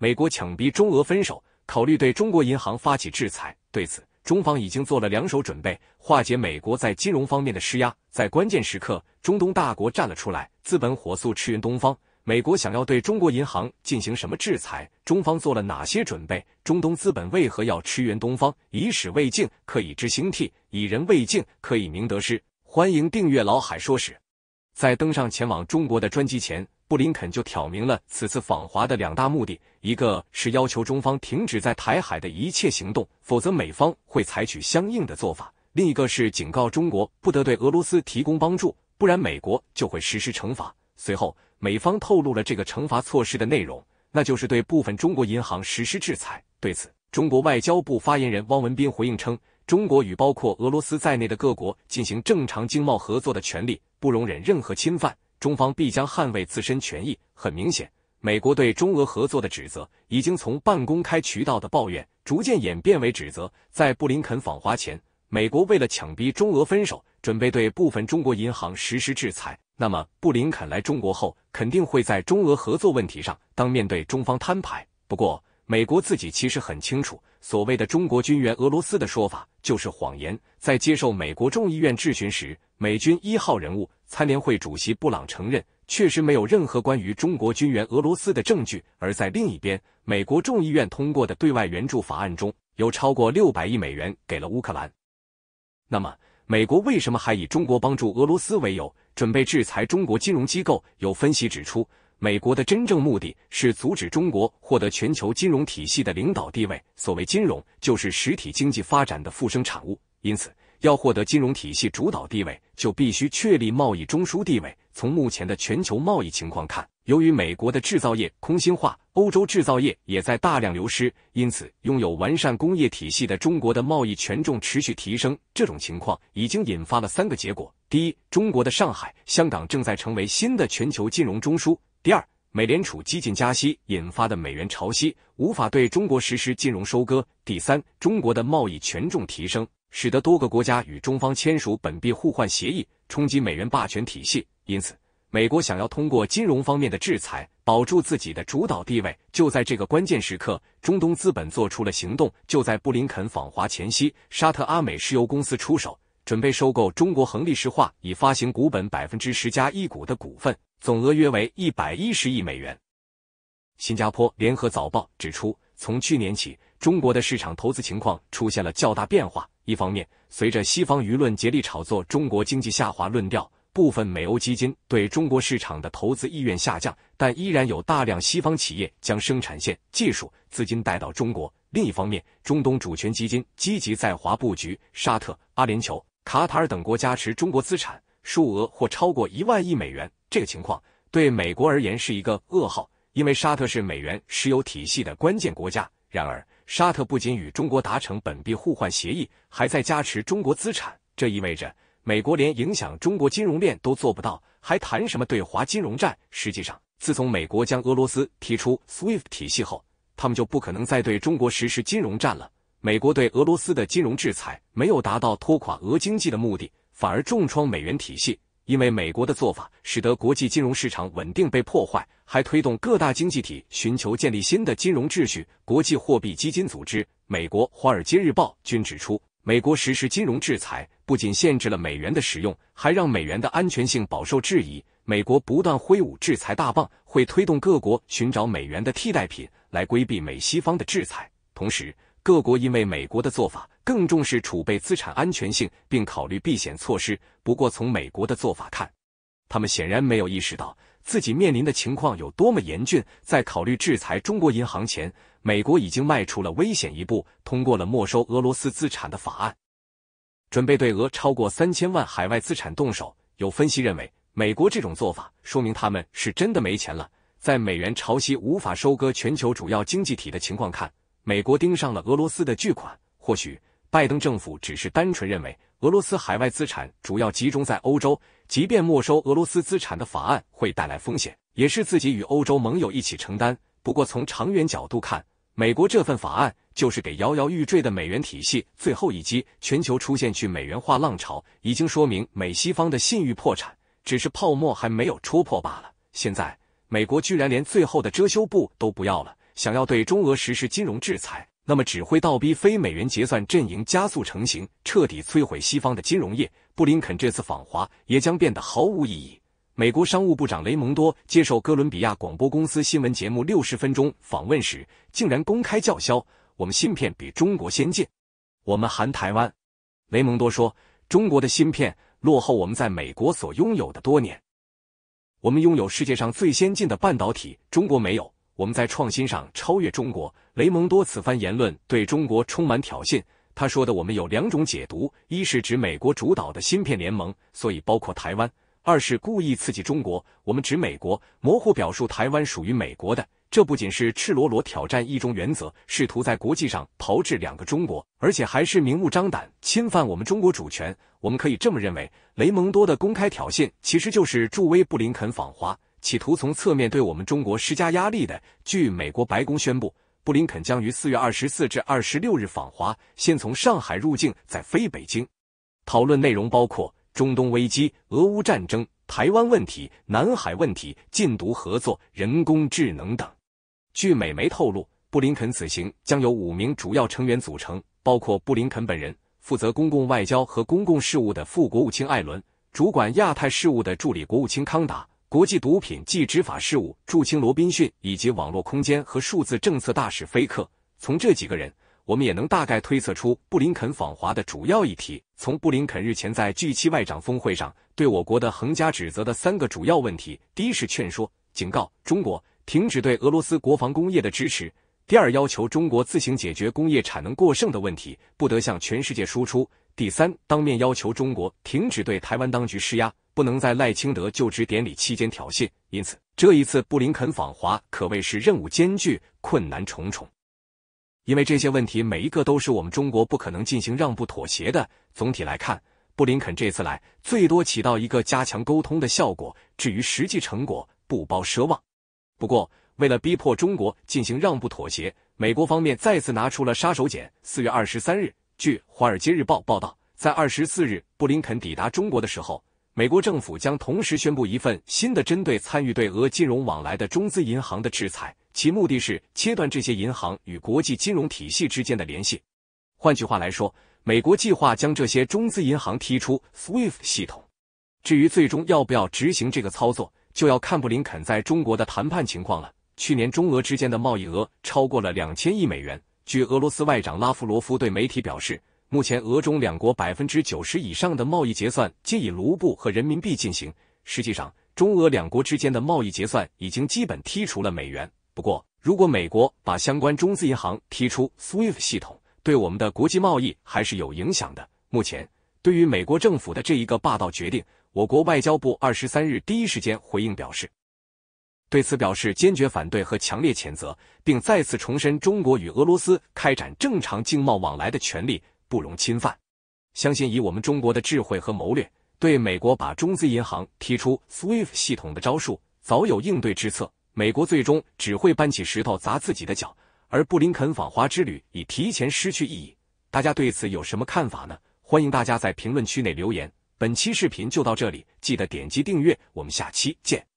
美国强逼中俄分手，考虑对中国银行发起制裁。对此，中方已经做了两手准备，化解美国在金融方面的施压。在关键时刻，中东大国站了出来，资本火速驰援东方。美国想要对中国银行进行什么制裁？中方做了哪些准备？中东资本为何要驰援东方？以史为镜，可以知兴替；以人为镜，可以明得失。欢迎订阅老海说史。在登上前往中国的专机前，布林肯就挑明了此次访华的两大目的。一个是要求中方停止在台海的一切行动，否则美方会采取相应的做法；另一个是警告中国不得对俄罗斯提供帮助，不然美国就会实施惩罚。随后，美方透露了这个惩罚措施的内容，那就是对部分中国银行实施制裁。对此，中国外交部发言人汪文斌回应称：“中国与包括俄罗斯在内的各国进行正常经贸合作的权利，不容忍任何侵犯，中方必将捍卫自身权益。”很明显。美国对中俄合作的指责，已经从半公开渠道的抱怨，逐渐演变为指责。在布林肯访华前，美国为了强逼中俄分手，准备对部分中国银行实施制裁。那么，布林肯来中国后，肯定会在中俄合作问题上当面对中方摊牌。不过，美国自己其实很清楚，所谓的“中国军援俄罗斯”的说法就是谎言。在接受美国众议院质询时，美军一号人物参联会主席布朗承认。确实没有任何关于中国军援俄罗斯的证据，而在另一边，美国众议院通过的对外援助法案中有超过六百亿美元给了乌克兰。那么，美国为什么还以中国帮助俄罗斯为由，准备制裁中国金融机构？有分析指出，美国的真正目的是阻止中国获得全球金融体系的领导地位。所谓金融，就是实体经济发展的副生产物，因此要获得金融体系主导地位，就必须确立贸易中枢地位。从目前的全球贸易情况看，由于美国的制造业空心化，欧洲制造业也在大量流失，因此拥有完善工业体系的中国的贸易权重持续提升。这种情况已经引发了三个结果：第一，中国的上海、香港正在成为新的全球金融中枢；第二，美联储激进加息引发的美元潮汐无法对中国实施金融收割；第三，中国的贸易权重提升，使得多个国家与中方签署本币互换协议，冲击美元霸权体系。因此，美国想要通过金融方面的制裁保住自己的主导地位。就在这个关键时刻，中东资本做出了行动。就在布林肯访华前夕，沙特阿美石油公司出手，准备收购中国恒力石化已发行股本百分之十加一股的股份，总额约为一百一十亿美元。新加坡联合早报指出，从去年起，中国的市场投资情况出现了较大变化。一方面，随着西方舆论竭力炒作中国经济下滑论调。部分美欧基金对中国市场的投资意愿下降，但依然有大量西方企业将生产线、技术、资金带到中国。另一方面，中东主权基金积极在华布局，沙特、阿联酋、卡塔尔等国加持中国资产，数额或超过一万亿美元。这个情况对美国而言是一个噩耗，因为沙特是美元石油体系的关键国家。然而，沙特不仅与中国达成本币互换协议，还在加持中国资产，这意味着。美国连影响中国金融链都做不到，还谈什么对华金融战？实际上，自从美国将俄罗斯踢出 SWIFT 体系后，他们就不可能再对中国实施金融战了。美国对俄罗斯的金融制裁没有达到拖垮俄经济的目的，反而重创美元体系。因为美国的做法使得国际金融市场稳定被破坏，还推动各大经济体寻求建立新的金融秩序。国际货币基金组织、美国《华尔街日报》均指出。美国实施金融制裁，不仅限制了美元的使用，还让美元的安全性饱受质疑。美国不断挥舞制裁大棒，会推动各国寻找美元的替代品来规避美西方的制裁。同时，各国因为美国的做法，更重视储备资产安全性，并考虑避险措施。不过，从美国的做法看，他们显然没有意识到自己面临的情况有多么严峻。在考虑制裁中国银行前，美国已经迈出了危险一步，通过了没收俄罗斯资产的法案，准备对俄超过三千万海外资产动手。有分析认为，美国这种做法说明他们是真的没钱了。在美元潮汐无法收割全球主要经济体的情况看，美国盯上了俄罗斯的巨款。或许拜登政府只是单纯认为，俄罗斯海外资产主要集中在欧洲，即便没收俄罗斯资产的法案会带来风险，也是自己与欧洲盟友一起承担。不过，从长远角度看，美国这份法案就是给摇摇欲坠的美元体系最后一击。全球出现去美元化浪潮，已经说明美西方的信誉破产，只是泡沫还没有戳破罢了。现在，美国居然连最后的遮羞布都不要了，想要对中俄实施金融制裁，那么只会倒逼非美元结算阵营加速成型，彻底摧毁西方的金融业。布林肯这次访华也将变得毫无意义。美国商务部长雷蒙多接受哥伦比亚广播公司新闻节目《六十分钟》访问时，竟然公开叫嚣：“我们芯片比中国先进，我们含台湾。”雷蒙多说：“中国的芯片落后我们在美国所拥有的多年，我们拥有世界上最先进的半导体，中国没有。我们在创新上超越中国。”雷蒙多此番言论对中国充满挑衅。他说的“我们”有两种解读，一是指美国主导的芯片联盟，所以包括台湾。二是故意刺激中国，我们指美国模糊表述台湾属于美国的，这不仅是赤裸裸挑战一中原则，试图在国际上炮制两个中国，而且还是明目张胆侵犯我们中国主权。我们可以这么认为，雷蒙多的公开挑衅其实就是助威布林肯访华，企图从侧面对我们中国施加压力的。据美国白宫宣布，布林肯将于四月二十四至二十六日访华，先从上海入境，再飞北京，讨论内容包括。中东危机、俄乌战争、台湾问题、南海问题、禁毒合作、人工智能等。据美媒透露，布林肯此行将由五名主要成员组成，包括布林肯本人，负责公共外交和公共事务的副国务卿艾伦，主管亚太事务的助理国务卿康达，国际毒品及执法事务驻青罗宾逊，以及网络空间和数字政策大使菲克。从这几个人。我们也能大概推测出布林肯访华的主要议题。从布林肯日前在 G 七外长峰会上对我国的横加指责的三个主要问题：第一是劝说、警告中国停止对俄罗斯国防工业的支持；第二要求中国自行解决工业产能过剩的问题，不得向全世界输出；第三当面要求中国停止对台湾当局施压，不能在赖清德就职典礼期间挑衅。因此，这一次布林肯访华可谓是任务艰巨，困难重重。因为这些问题每一个都是我们中国不可能进行让步妥协的。总体来看，布林肯这次来最多起到一个加强沟通的效果。至于实际成果，不包奢望。不过，为了逼迫中国进行让步妥协，美国方面再次拿出了杀手锏。四月二十三日，据《华尔街日报》报道，在二十四日布林肯抵达中国的时候，美国政府将同时宣布一份新的针对参与对俄金融往来的中资银行的制裁。其目的是切断这些银行与国际金融体系之间的联系。换句话来说，美国计划将这些中资银行踢出 SWIFT 系统。至于最终要不要执行这个操作，就要看布林肯在中国的谈判情况了。去年中俄之间的贸易额超过了两千亿美元。据俄罗斯外长拉夫罗夫对媒体表示，目前俄中两国百分之九十以上的贸易结算皆以卢布和人民币进行。实际上，中俄两国之间的贸易结算已经基本剔除了美元。不过，如果美国把相关中资银行踢出 SWIFT 系统，对我们的国际贸易还是有影响的。目前，对于美国政府的这一个霸道决定，我国外交部二十三日第一时间回应表示，对此表示坚决反对和强烈谴责，并再次重申中国与俄罗斯开展正常经贸往来的权利不容侵犯。相信以我们中国的智慧和谋略，对美国把中资银行踢出 SWIFT 系统的招数，早有应对之策。美国最终只会搬起石头砸自己的脚，而布林肯访华之旅已提前失去意义。大家对此有什么看法呢？欢迎大家在评论区内留言。本期视频就到这里，记得点击订阅，我们下期见。